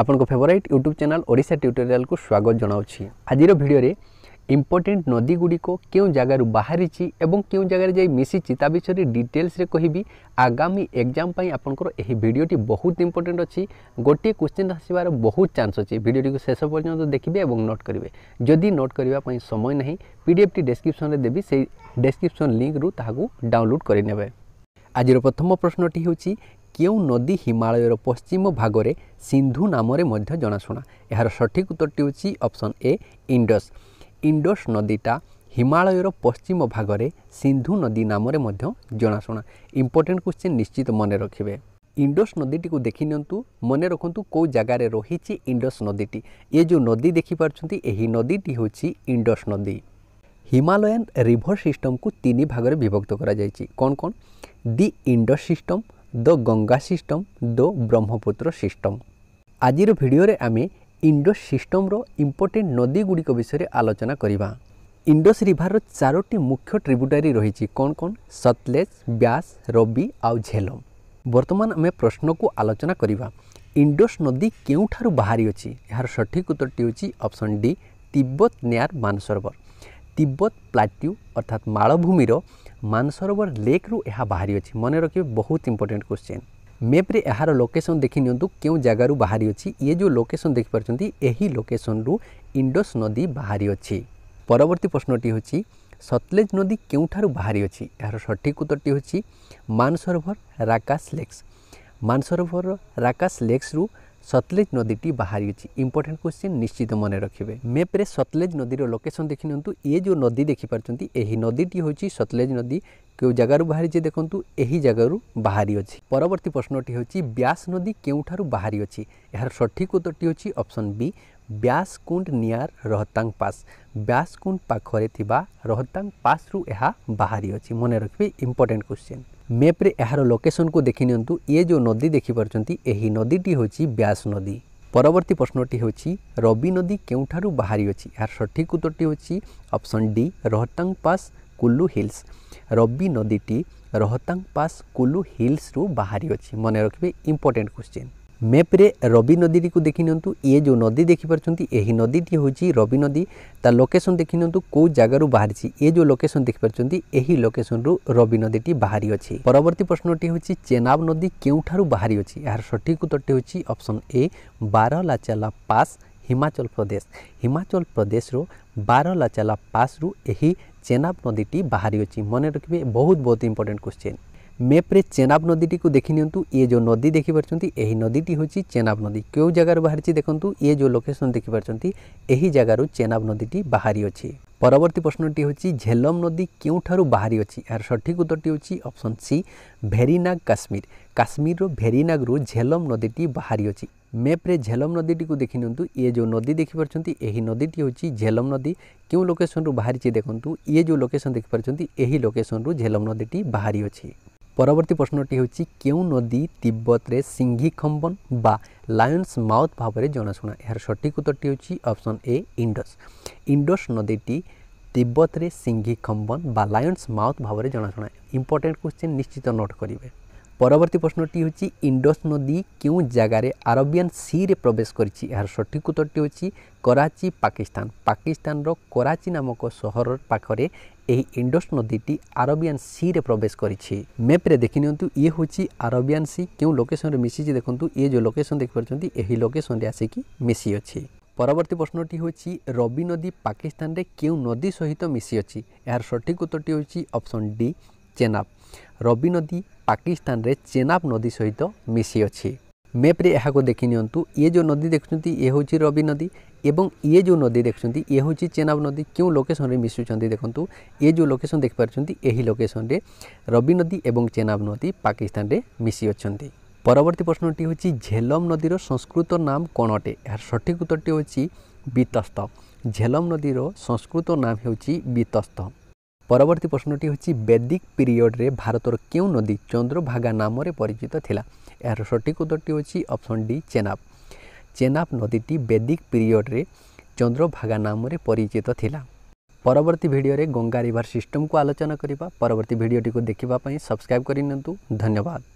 আপনক favourite YouTube channel Odisha tutorial কো স্বাগত জনাউছি আজিৰ ভিডিওৰে ইম্পৰটেন্ট নদী গুড়ি কো কিউ জাগাৰ ৰ বাহিৰি চি এবং কিউ জাগাৰ جاي মিছি চি তাবিছৰি ডিটেলছৰে কহিবি আগামি এগজাম পাই আপনকৰ এই ভিডিওটি বহুত ইম্পৰটেন্ট আচি গটি কুৱেচন আছিবৰ বহুত চান্স আচি ভিডিওটি কো শেষ পৰ্যন্ত দেখিবে এবং নোট কৰিবে যদি নোট কৰিব পাে সময় নাই পিডিএফ টি ডেসক্ৰিপচনৰে দেবি সেই ডেসক্ৰিপচন লিংক ৰ তাহক ডাউনলোড কৰি নেবে আজিৰ প্ৰথম প্ৰশ্নটি হচি କେଉଁ ନଦୀ ହିମାଳୟର ପଶ୍ଚିମ ଭାଗରେ ସିନ୍ଧୁ ନାମରେ ମଧ୍ୟ ଜଣାଶୁଣା ଏହାର ସଠିକ୍ ଉତ୍ତରଟି ହେଉଛି ଅପସନ୍ ଏ ଇଣ୍ଡସ୍ ଇଣ୍ଡସ୍ ନଦୀଟା ହିମାଳୟର ପଶ୍ଚିମ ଭାଗରେ ସିନ୍ଧୁ ନଦୀ ନାମରେ ମଧ୍ୟ ଜଣାଶୁଣା ଇମ୍ପୋର୍ଟାଣ୍ଟ କ୍ୱେଶ୍ଚିନ୍ ନିଶ୍ଚିତ ମନେ ରଖିବେ ଇଣ୍ଡସ୍ ନଦୀଟିକୁ ଦେଖିନିଅନ୍ତୁ ମନେ ରଖନ୍ତୁ କେଉଁ ଜାଗାରେ ରହିଛି ଇଣ୍ଡସ୍ ନଦୀଟି ଏ ଯେଉଁ ନଦୀ ଦେଖିପାରୁଛନ୍ତି ଏହି ନଦୀଟି ହେଉଛି ଇଣ୍ଡସ୍ ନଦୀ ହିମାଲୟାନ୍ ରିଭର୍ ସିଷ୍ଟମ୍କୁ ତିନି ଭାଗରେ ବିଭକ୍ତ କରାଯାଇଛି କ'ଣ କ'ଣ the Indus system the Ganga system the Brahmaputra system ଆଜିର ଭିଡ଼ିଓରେ ଆମେ ଇଣ୍ଡୋସ୍ ସିଷ୍ଟମ୍ର ଇମ୍ପୋର୍ଟେଣ୍ଟ ନଦୀଗୁଡ଼ିକ ବିଷୟରେ ଆଲୋଚନା କରିବା ଇଣ୍ଡୋସ୍ ରିଭାରର ଚାରୋଟି ମୁଖ୍ୟ ଟ୍ରିବ୍ୟୁଟାରୀ ରହିଛି କ'ଣ କ'ଣ ସତଲେଜ ବ୍ୟାସ ରବି ଆଉ ଝେଲମ ବର୍ତ୍ତମାନ ଆମେ ପ୍ରଶ୍ନକୁ ଆଲୋଚନା କରିବା ଇଣ୍ଡୋସ୍ ନଦୀ କେଉଁଠାରୁ ବାହାରି ଅଛି ଏହାର ସଠିକ୍ ଉତ୍ତରଟି ହେଉଛି option D Tibet near Mansarovar Tibet plateau অর্থাৎ মালভূমির ମାନସରୋବର ଲେକ୍ରୁ ଏହା ବାହାରିଅଛି ମନେ ରଖିବେ ବହୁତ ଇମ୍ପୋର୍ଟାଣ୍ଟ କ୍ୱେଶ୍ଚିନ୍ ମ୍ୟାପ୍ରେ ଏହାର ଲୋକେସନ୍ ଦେଖି ନିଅନ୍ତୁ କେଉଁ ଜାଗାରୁ ବାହାରିଅଛି ଇଏ ଯେଉଁ ଲୋକେସନ୍ ଦେଖିପାରୁଛନ୍ତି ଏହି ଲୋକେସନ୍ରୁ ଇଣ୍ଡସ୍ ନଦୀ ବାହାରିଅଛି ପରବର୍ତ୍ତୀ ପ୍ରଶ୍ନଟି ହେଉଛି ସତଲେଜ ନଦୀ କେଉଁଠାରୁ ବାହାରିଅଛି ଏହାର ସଠିକ୍ ଉତ୍ତରଟି ହେଉଛି ମାନସରୋଭର ରାକାଶ ଲେକ୍ସ ମାନସରୋବର ରାକାଶ ଲେକ୍ସରୁ সতলেজ নদীটি বাহারিছি ইম্পর্টাট কোশ্চিন নিশ্চিত মনে রাখবে মেপ্রে সতলেজ নদীর লোকেসন দেখি নিউ এ যে নদী দেখিপার এই নদীটি হচ্ছে সতলেজ নদী କେଉଁ ଜାଗାରୁ ବାହାରିଛି ଦେଖନ୍ତୁ ଏହି ଜାଗାରୁ ବାହାରି ଅଛି ପରବର୍ତ୍ତୀ ପ୍ରଶ୍ନଟି ହେଉଛି ବ୍ୟାସ ନଦୀ କେଉଁଠାରୁ ବାହାରି ଅଛି ଏହାର ସଠିକ୍ ଉତ୍ତରଟି ହେଉଛି option B Beaskund near Rohtang pass Beaskund ପାଖରେ ଥିବା ରୋହତାଙ୍ଗ ପାସ୍ରୁ ଏହା ବାହାରି ଅଛି ମନେ ରଖିବେ ଇମ୍ପୋର୍ଟାଣ୍ଟ କ୍ୱେଶ୍ଚିନ୍ ମ୍ୟାପ୍ରେ ଏହାର ଲୋକେସନ୍କୁ ଦେଖିନିଅନ୍ତୁ ଇଏ ଯେଉଁ ନଦୀ ଦେଖିପାରୁଛନ୍ତି ଏହି ନଦୀଟି ହେଉଛି ବ୍ୟାସ ନଦୀ ପରବର୍ତ୍ତୀ ପ୍ରଶ୍ନଟି ହେଉଛି ରବି ନଦୀ କେଉଁଠାରୁ ବାହାରି ଅଛି ଏହାର ସଠିକ୍ ଉତ୍ତରଟି ହେଉଛି option D Rohtang pass Kullu hills Ravi ନଦୀଟି ରୋହତାଙ୍ଗ ପାସ୍ କୁଲୁ ହିଲ୍ସରୁ ବାହାରିଅଛି ମନେ ରଖିବେ ଇମ୍ପୋର୍ଟାଣ୍ଟ କ୍ୱେଶ୍ଚିନ୍ ମ୍ୟାପ୍ରେ ରବି ନଦୀଟିକୁ ଦେଖିନିଅନ୍ତୁ ଇଏ ଯେଉଁ ନଦୀ ଦେଖିପାରୁଛନ୍ତି ଏହି ନଦୀଟି ହେଉଛି ରବି ନଦୀ ତା ଲୋକେସନ୍ ଦେଖିନିଅନ୍ତୁ କେଉଁ ଜାଗାରୁ ବାହାରିଛି ଏ ଯେଉଁ ଲୋକେସନ୍ ଦେଖିପାରୁଛନ୍ତି ଏହି ଲୋକେସନ୍ରୁ ରବି ନଦୀଟି ବାହାରିଅଛି ପରବର୍ତ୍ତୀ ପ୍ରଶ୍ନଟି ହେଉଛି ଚେନାବ ନଦୀ କେଉଁଠାରୁ ବାହାରିଅଛି ଏହାର ସଠିକ୍ ଉତ୍ତରଟି ହେଉଛି option A Baralacha pass Himachal Pradesh Himachal ପ୍ରଦେଶରୁ ବାରଲାଚାଲା ପାସ୍ରୁ ଏହି ଚେନାବ୍ ନଦୀଟି ବାହାରିଅଛି ମନେ ରଖିବେ ବହୁତ ବହୁତ ଇମ୍ପୋର୍ଟାଣ୍ଟ କ୍ୱେଶ୍ଚିନ୍ ମ୍ୟାପ୍ରେ ଚେନାବ୍ ନଦୀଟିକୁ ଦେଖିନିଅନ୍ତୁ ଇଏ ଯେଉଁ ନଦୀ ଦେଖିପାରୁଛନ୍ତି ଏହି ନଦୀଟି ହେଉଛି ଚେନାବ୍ ନଦୀ କେଉଁ ଜାଗାରୁ ବାହାରିଛି ଦେଖନ୍ତୁ ଇଏ ଯେଉଁ ଲୋକେସନ୍ ଦେଖିପାରୁଛନ୍ତି ଏହି ଜାଗାରୁ ଚେନାବ୍ ନଦୀଟି ବାହାରିଅଛି ପରବର୍ତ୍ତୀ ପ୍ରଶ୍ନଟି ହେଉଛି ଝେଲମ୍ ନଦୀ କେଉଁଠାରୁ ବାହାରିଅଛି ଏହାର ସଠିକ୍ ଉତ୍ତରଟି ହେଉଛି ଅପସନ୍ ସି ଭେରିନାଗ କାଶ୍ମୀର କାଶ୍ମୀରର ଭେରିନାଗରୁ ଝେଲମ୍ ନଦୀଟି ବାହାରିଅଛି ମ୍ୟାପ୍ରେ ଝେଲମ୍ ନଦୀଟିକୁ ଦେଖିନିଅନ୍ତୁ ଇଏ ଯେଉଁ ନଦୀ ଦେଖିପାରୁଛନ୍ତି ଏହି ନଦୀଟି ହେଉଛି ଝେଲମ୍ ନଦୀ କେଉଁ ଲୋକେସନ୍ରୁ ବାହାରିଛି ଦେଖନ୍ତୁ ଇଏ ଯେଉଁ ଲୋକେସନ୍ ଦେଖିପାରୁଛନ୍ତି ଏହି ଲୋକେସନ୍ରୁ ଝେଲମ୍ ନଦୀଟି ବାହାରିଅଛି ପରବର୍ତ୍ତୀ ପ୍ରଶ୍ନଟି ହେଉଛି କେଉଁ ନଦୀ ତିବ୍ବତରେ ସିଂଘି ଖମ୍ବନ ବା ଲାୟନ୍ସ ମାଉଥ୍ ଭାବରେ ଜଣାଶୁଣା ଏହାର ସଠିକ୍ ଉତ୍ତରଟି ହେଉଛି ଅପସନ୍ ଏ ଇଣ୍ଡସ୍ ଇଣ୍ଡସ୍ ନଦୀଟି তিব্বতরে সিংঘি খম্বন বা লায়ন্স মাউথ ভাবে জনাশোনা ইম্পর্টেন্ট কোশ্চেন নিশ্চিত নোট করবে পরবর্তী প্রশ্নটি হচ্ছে ইন্ডস নদী কেউ জায়গায় আরবিয়ান সিরে প্রবেশ করেছি এর সঠিক উত্তরটি হচ্ছে করাচি পাকিস্তান পাকিস্তানর করাচি নামক শহর পাখে এই ইন্ডস নদীটি আরবিয়ান সিরে প্রবেশ করেছে ম্যাপে দেখি নিহতু ইয়ে হচ্ছে আরবিয়ান সি কেউ লোকেসনরে মিশিছে দেখুন ইয়ে যে লোকেসন দেখিপারছেন এই লোকেসনরে আসিকি মিশি অছি পরবর্তী প্রশ্নটি হচ্ছে রবি নদী পাকিস্তানের কেউ নদী সহিত মিশি অছি এর সঠিক উত্তরটি হচ্ছে অপশন ডি ଚେନାବ୍ ରବି ନଦୀ ପାକିସ୍ତାନରେ ଚେନାବ୍ ନଦୀ ସହିତ ମିଶିଅଛି ମ୍ୟାପ୍ରେ ଏହାକୁ ଦେଖିନିଅନ୍ତୁ ଇଏ ଯେଉଁ ନଦୀ ଦେଖୁଛନ୍ତି ଇଏ ହେଉଛି ରବି ନଦୀ ଏବଂ ଇଏ ଯେଉଁ ନଦୀ ଦେଖୁଛନ୍ତି ଇଏ ହେଉଛି ଚେନାବ ନଦୀ କେଉଁ ଲୋକେସନ୍ରେ ମିଶୁଛନ୍ତି ଦେଖନ୍ତୁ ଇଏ ଯେଉଁ ଲୋକେସନ୍ ଦେଖିପାରୁଛନ୍ତି ଏହି ଲୋକେସନ୍ରେ ରବି ନଦୀ ଏବଂ ଚେନାବ ନଦୀ ପାକିସ୍ତାନରେ ମିଶିଅଛନ୍ତି ପରବର୍ତ୍ତୀ ପ୍ରଶ୍ନଟି ହେଉଛି ଝେଲମ୍ ନଦୀର ସଂସ୍କୃତ ନାମ କ'ଣଟେ ଏହାର ସଠିକ୍ ଉତ୍ତରଟି ହେଉଛି ବିତସ୍ତ ଝେଲମ୍ ନଦୀର ସଂସ୍କୃତ ନାମ ହେଉଛି ବିତସ୍ତ ପରବର୍ତ୍ତୀ ପ୍ରଶ୍ନଟି ହେଉଛି ବେଦିକ ପିରିୟଡ଼ରେ ଭାରତର କେଉଁ ନଦୀ ଚନ୍ଦ୍ରଭାଗା ନାମରେ ପରିଚିତ ଥିଲା ଏହାର ସଠିକ୍ ଉତ୍ତରଟି ହେଉଛି ଅପସନ୍ ଡି ଚେନାବ ଚେନାବ ନଦୀଟି ବେଦିକ ପିରିୟଡ଼ରେ ଚନ୍ଦ୍ରଭାଗା ନାମରେ ପରିଚିତ ଥିଲା ପରବର୍ତ୍ତୀ ଭିଡ଼ିଓରେ ଗଙ୍ଗା ରିଭର୍ ସିଷ୍ଟମ୍କୁ ଆଲୋଚନା କରିବା ପରବର୍ତ୍ତୀ ଭିଡ଼ିଓଟିକୁ ଦେଖିବା ପାଇଁ ସବସ୍କ୍ରାଇବ୍ କରିନିଅନ୍ତୁ ଧନ୍ୟବାଦ